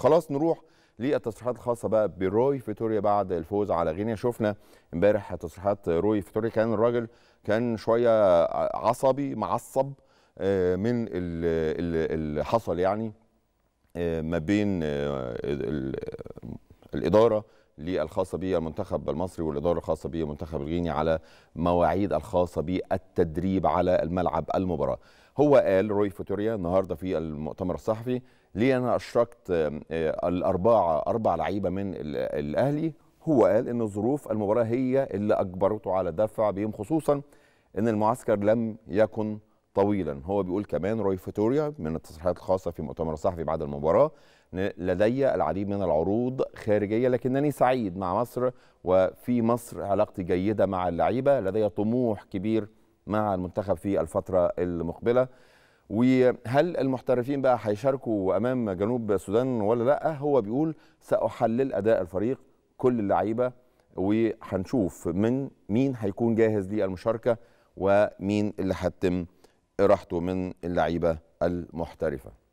خلاص نروح للتصريحات الخاصة بقى بروي فيتوريا بعد الفوز على غينيا شفنا امبارح تصريحات روي فيتوريا كان الراجل كان شوية عصبي معصب آه، من اللي حصل يعني آه، ما بين آه، الإدارة للخاصة بالمنتخب المصري والإدارة الخاصة بالمنتخب الغيني على مواعيد الخاصة بالتدريب على الملعب المباراة هو قال روي فوتوريا النهاردة في المؤتمر الصحفي ليه أنا أشركت آه، الأربعة أربع لعيبة من الأهلي هو قال أن ظروف المباراة هي اللي أجبرته على الدفع بهم خصوصا أن المعسكر لم يكن طويلا هو بيقول كمان روي فيتوريا من التصريحات الخاصه في مؤتمر الصحفي بعد المباراه لدي العديد من العروض خارجيه لكنني سعيد مع مصر وفي مصر علاقتي جيده مع اللعيبه لدي طموح كبير مع المنتخب في الفتره المقبله وهل المحترفين بقى هيشاركوا امام جنوب السودان ولا لا هو بيقول ساحلل اداء الفريق كل اللعيبه وهنشوف من مين هيكون جاهز للمشاركه ومين اللي هتتم راحته من اللعيبه المحترفه